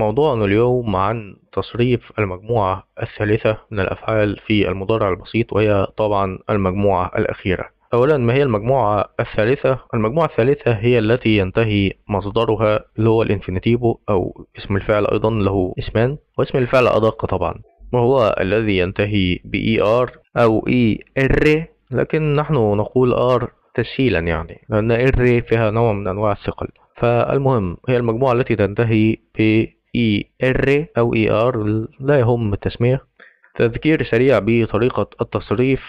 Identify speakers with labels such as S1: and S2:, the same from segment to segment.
S1: موضوعنا اليوم عن تصريف المجموعة الثالثة من الأفعال في المضارع البسيط وهي طبعا المجموعة الأخيرة أولا ما هي المجموعة الثالثة؟ المجموعة الثالثة هي التي ينتهي مصدرها اللي هو الانفينيتيفو أو اسم الفعل أيضا له اسمان واسم الفعل أدق طبعا وهو الذي ينتهي بـ ER أو ER لكن نحن نقول R تسهيلا يعني لأن R فيها نوع من أنواع الثقل فالمهم هي المجموعة التي تنتهي بـ اي e ار او اي e ار لا يهم التسمية تذكير سريع بطريقة التصريف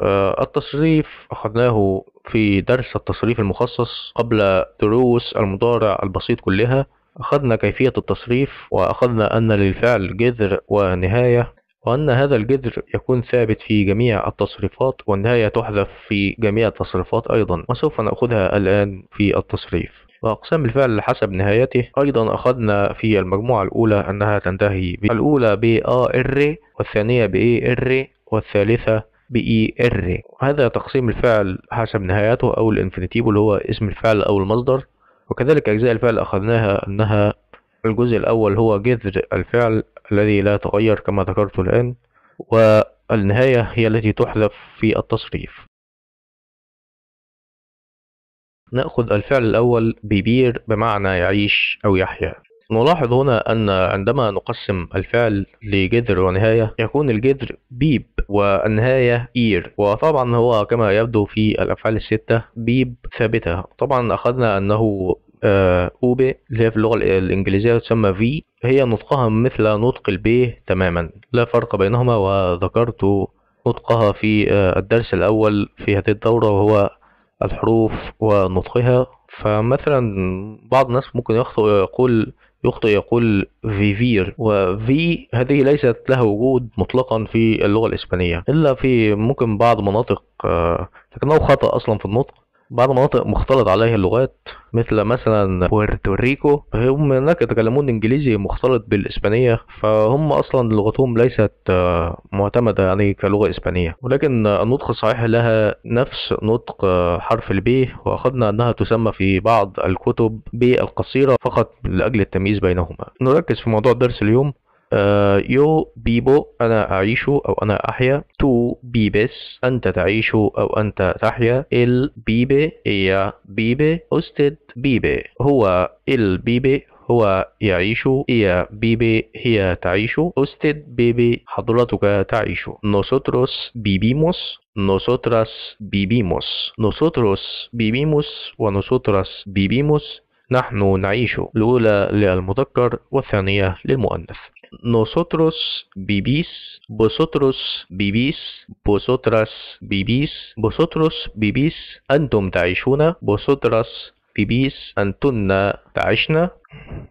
S1: آه، التصريف أخذناه في درس التصريف المخصص قبل دروس المضارع البسيط كلها أخذنا كيفية التصريف وأخذنا أن للفعل جذر ونهاية وأن هذا الجذر يكون ثابت في جميع التصريفات والنهاية تحذف في جميع التصريفات أيضا وسوف نأخذها الآن في التصريف وأقسام الفعل حسب نهايته أيضا أخذنا في المجموعة الأولى أنها تنتهي الأولى ب A R والثانية ب A R والثالثة ب E R هذا تقسيم الفعل حسب نهايته أو الانفينيتيف اللي هو اسم الفعل أو المصدر وكذلك أجزاء الفعل أخذناها أنها الجزء الأول هو جذر الفعل الذي لا يتغير كما ذكرت الآن والنهاية هي التي تحذف في التصريف نأخذ الفعل الأول بيبير بمعنى يعيش أو يحيا نلاحظ هنا أن عندما نقسم الفعل لجذر ونهاية يكون الجذر بيب والنهاية إير وطبعا هو كما يبدو في الأفعال الستة بيب ثابتة طبعا أخذنا أنه آه، أوبي اللي هي في اللغة الإنجليزية تسمى في هي نطقها مثل نطق البي تماما لا فرق بينهما وذكرت نطقها في آه، الدرس الأول في هذه الدورة وهو الحروف ونطقها فمثلا بعض الناس ممكن يخطئ ويقول يخطئ يقول فيفير وفي هذه ليست لها وجود مطلقا في اللغة الإسبانية إلا في ممكن بعض مناطق آه، لكنه خطأ أصلا في النطق بعض مناطق مختلط عليها اللغات مثل مثلا بورتوريكو هم هناك يتكلمون انجليزي مختلط بالاسبانيه فهم اصلا لغتهم ليست آه، معتمده يعني كلغه اسبانيه ولكن النطق الصحيح لها نفس نطق آه، حرف البي واخذنا انها تسمى في بعض الكتب بالقصيره فقط لاجل التمييز بينهما نركز في موضوع درس اليوم آه، يو بيبو أنا أعيش أو أنا أحيا تو بيبس أنت تعيش أو أنت تحيا البيبي هي بيبي أستد بيبي هو البيبي هو يعيش هي بيبي هي تعيش أستد بيبي حضرتك تعيش نوسوتروس بيبيموس nosotras vivimos. Nosotros vivimos o nosotras vivimos نحن نعيش الأولى للمذكر والثانية للمؤنث nosotros vivís vosotros vivís vosotras vivís vosotros vivís أنتم تعيشون vosotras vivís أنتن تعشن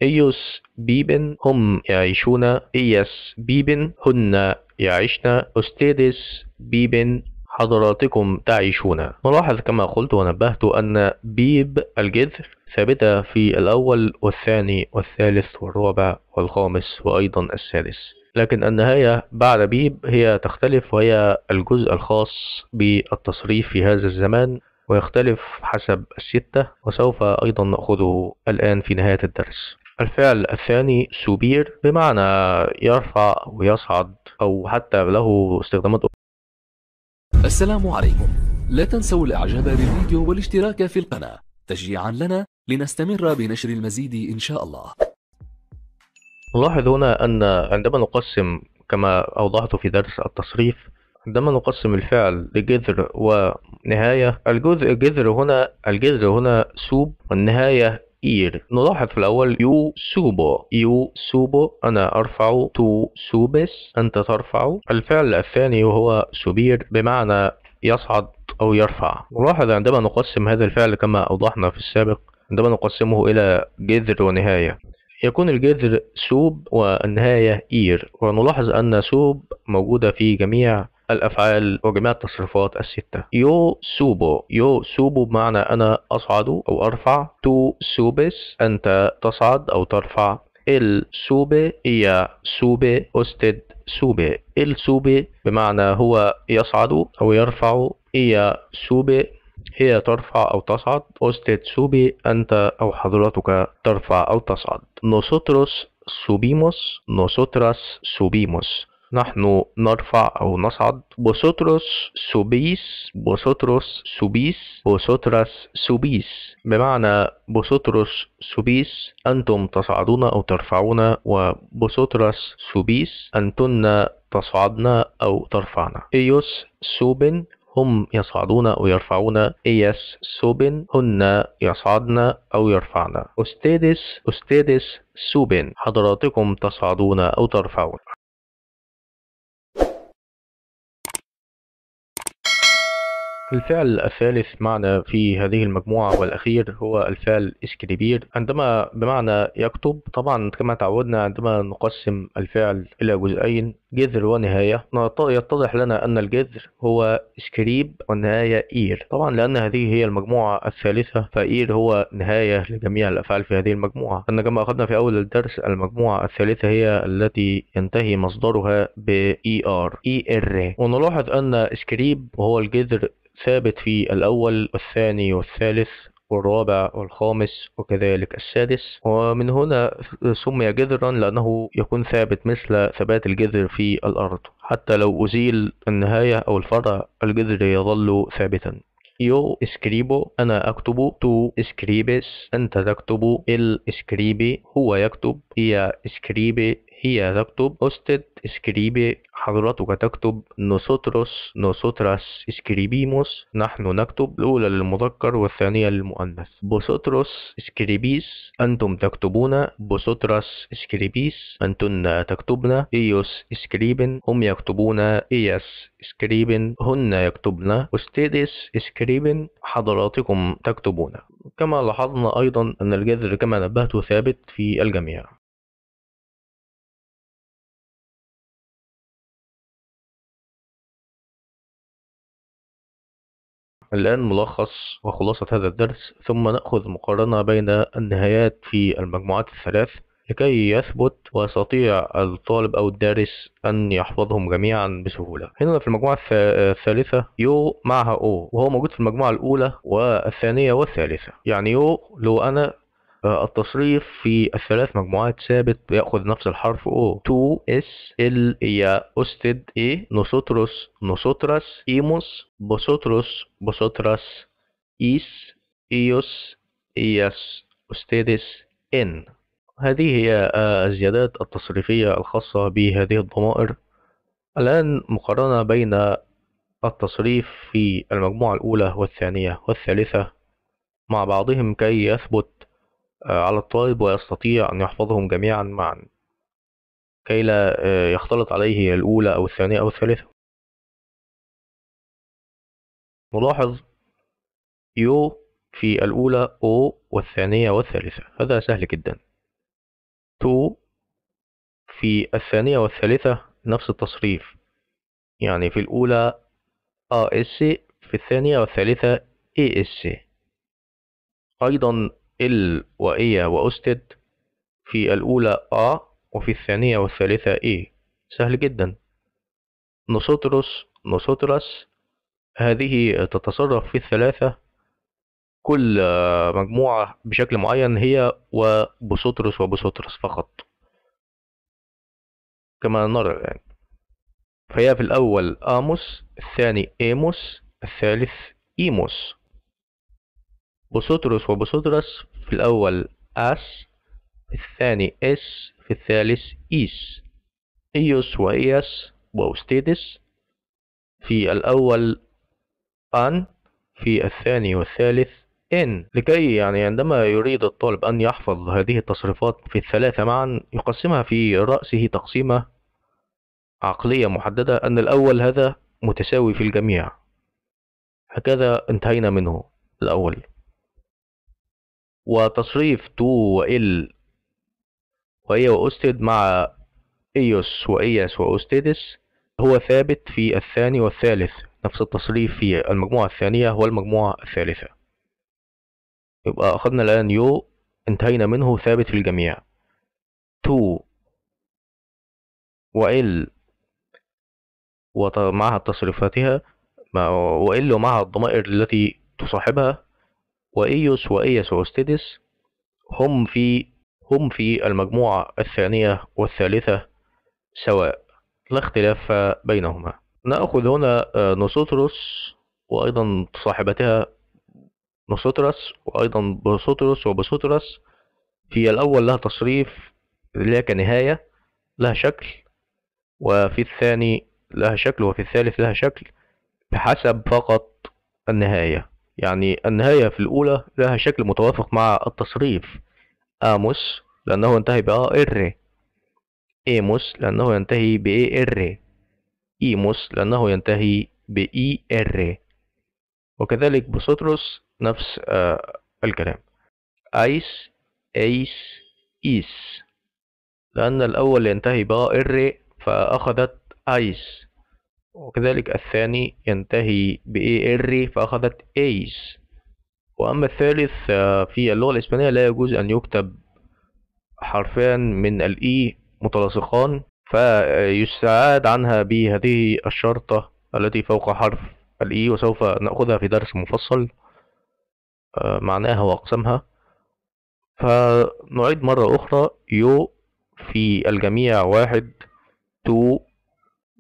S1: ellos viven هم يعيشون ellas viven هن يعيشن ustedes viven حضراتكم تعيشون نلاحظ كما قلت ونبهت أن بيب الجذر ثابتة في الأول والثاني والثالث والرابع والخامس وأيضا السادس لكن النهاية بعد بيب هي تختلف وهي الجزء الخاص بالتصريف في هذا الزمان ويختلف حسب الستة وسوف أيضا نأخذه الآن في نهاية الدرس الفعل الثاني سوبير بمعنى يرفع ويصعد أو حتى له استخدامات السلام عليكم لا تنسوا الاعجاب بالفيديو والاشتراك في القناة تشجيعا لنا لنستمر بنشر المزيد ان شاء الله نلاحظ هنا ان عندما نقسم كما اوضحت في درس التصريف عندما نقسم الفعل لجذر ونهاية الجزء الجذر هنا الجذر هنا سوب والنهاية ir نلاحظ في الأول يو سوبو يو سوبو أنا أرفع تو سوبس أنت ترفع الفعل الثاني وهو سوبير بمعنى يصعد أو يرفع نلاحظ عندما نقسم هذا الفعل كما أوضحنا في السابق عندما نقسمه إلى جذر ونهاية يكون الجذر سوب والنهاية إير ونلاحظ أن سوب موجودة في جميع الأفعال وجميع التصرفات الستة يو سوبو يو سوبو بمعنى أنا أصعد أو أرفع تو سوبس أنت تصعد أو ترفع ال سوبي هي سوبي أستد سوبي ال سوبي بمعنى هو يصعد أو يرفع هي سوبي هي ترفع أو تصعد أستد سوبي أنت أو حضرتك ترفع أو تصعد نوسوتروس سوبيموس نوسوتراس سوبيموس نحن نرفع أو نصعد بوسوتروس سوبيس بوسوتروس سوبيس بوسوتراس سوبيس بمعنى بوسوتروس سوبيس أنتم تصعدون أو ترفعون وبوسوتراس سوبيس أنتن تصعدن أو ترفعن إيوس سوبن هم يصعدون أو يرفعون إياس سوبن هن يصعدن أو يرفعن أستاذس أستاذس سوبن حضراتكم تصعدون أو ترفعون الفعل الثالث معنى في هذه المجموعة والأخير هو الفعل إسكريبير عندما بمعنى يكتب طبعا كما تعودنا عندما نقسم الفعل إلى جزئين جذر ونهاية يتضح لنا أن الجذر هو إسكريب والنهاية إير طبعا لأن هذه هي المجموعة الثالثة فإير هو نهاية لجميع الأفعال في هذه المجموعة أن كما أخذنا في أول الدرس المجموعة الثالثة هي التي ينتهي مصدرها بإير e e ونلاحظ أن إسكريب هو الجذر ثابت في الأول والثاني والثالث والرابع والخامس وكذلك السادس ومن هنا سمي جذرا لأنه يكون ثابت مثل ثبات الجذر في الأرض حتى لو أزيل النهاية أو الفرع الجذر يظل ثابتا يو اسكريبو أنا أكتب تو اسكريبس أنت تكتب ال اسكريبي هو يكتب هي اسكريبي هي تكتب أستد اسكريبي حضرتك تكتب نوسوتروس نوسوتراس اسكريبيموس نحن نكتب الأولى للمذكر والثانية للمؤنث بوسوتروس اسكريبيس أنتم تكتبون بوسوتراس اسكريبيس أنتن تكتبن إيوس اسكريبن هم يكتبون إياس اسكريبن هن يكتبن أستيدس اسكريبن حضراتكم تكتبون كما لاحظنا أيضا أن الجذر كما نبهت ثابت في الجميع الآن ملخص وخلاصة هذا الدرس ثم نأخذ مقارنة بين النهايات في المجموعات الثلاث لكي يثبت ويستطيع الطالب أو الدارس أن يحفظهم جميعا بسهولة هنا في المجموعة الثالثة يو معها أو وهو موجود في المجموعة الأولى والثانية والثالثة يعني يو لو أنا آه، التصريف في الثلاث مجموعات ثابت بيأخذ نفس الحرف او تو اس ال هي اوستد اي نوسوتروس نوسوتراس ايموس بوسوتروس بوسوتراس ايس ايوس اياس اوستيدس ان هذه هي آه، الزيادات التصريفية الخاصة بهذه الضمائر الآن مقارنة بين التصريف في المجموعة الأولى والثانية والثالثة مع بعضهم كي يثبت آه، على الطالب ويستطيع أن يحفظهم جميعا معا كي لا آه، يختلط عليه الأولى أو الثانية أو الثالثة نلاحظ يو في الأولى أو والثانية والثالثة هذا سهل جدا تو في الثانية والثالثة نفس التصريف يعني في الأولى إس في الثانية والثالثة إس أيضا إل وإيا وأستد في الأولى آ وفي الثانية والثالثة إي سهل جدا نوسوتروس نوسوترس هذه تتصرف في الثلاثة كل مجموعة بشكل معين هي وبوسوتروس وبوسوترس فقط كما نرى الآن يعني. فهي في الأول آموس الثاني إيموس الثالث إيموس بوسوتروس وبوسوترس في الأول أس في الثاني إس في الثالث إيس إيوس وإياس وأوستيدس في الأول أن في الثاني والثالث إن لكي يعني عندما يريد الطالب أن يحفظ هذه التصريفات في الثلاثة معا يقسمها في رأسه تقسيمة عقلية محددة أن الأول هذا متساوي في الجميع هكذا انتهينا منه الأول وتصريف تو وإل وهي وأستد مع إيوس وإياس وأستدس هو ثابت في الثاني والثالث نفس التصريف في المجموعة الثانية والمجموعة الثالثة يبقى أخذنا الآن يو انتهينا منه ثابت في الجميع تو وإل ومعها تصريفاتها وإل ومعها الضمائر التي تصاحبها وإيوس وإيس وأستدس هم في هم في المجموعة الثانية والثالثة سواء لا اختلاف بينهما نأخذ هنا آه، نوسوتروس وأيضا صاحبتها نوسوتراس وأيضا بوسوتروس وبوسوتراس في الأول لها تصريف لها كنهاية لها شكل وفي الثاني لها شكل وفي الثالث لها شكل بحسب فقط النهاية يعني النهاية في الأولى لها شكل متوافق مع التصريف آموس لأنه ينتهي ب آه، إر إيموس لأنه ينتهي بإي إر إيموس لأنه ينتهي بإي إي وكذلك بسطرس نفس آه الكلام أيس أيس إيس لأن الأول ينتهي ب آه، إر فأخذت أيس وكذلك الثاني ينتهي ب AR فأخذت ايس وأما الثالث آه، في اللغة الإسبانية لا يجوز أن يكتب حرفان من الإي e متلاصقان فيستعاد عنها بهذه الشرطة التي فوق حرف الإي e، وسوف نأخذها في درس مفصل آه، معناها وأقسامها فنعيد مرة أخرى يو في الجميع واحد تو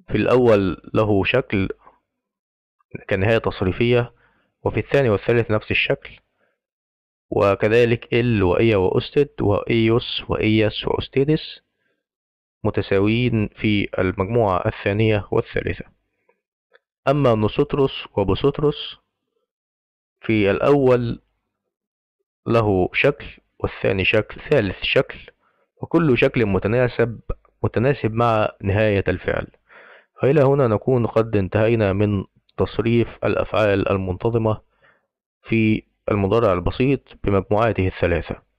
S1: في الأول له شكل كنهاية تصريفية وفي الثاني والثالث نفس الشكل وكذلك ال وإيا وأستد وإيوس وإياس وأستيدس متساويين في المجموعة الثانية والثالثة أما نسطرس وبسطرس في الأول له شكل والثاني شكل ثالث شكل وكل شكل متناسب متناسب مع نهاية الفعل فإلى هنا نكون قد انتهينا من تصريف الأفعال المنتظمة في المضارع البسيط بمجموعاته الثلاثة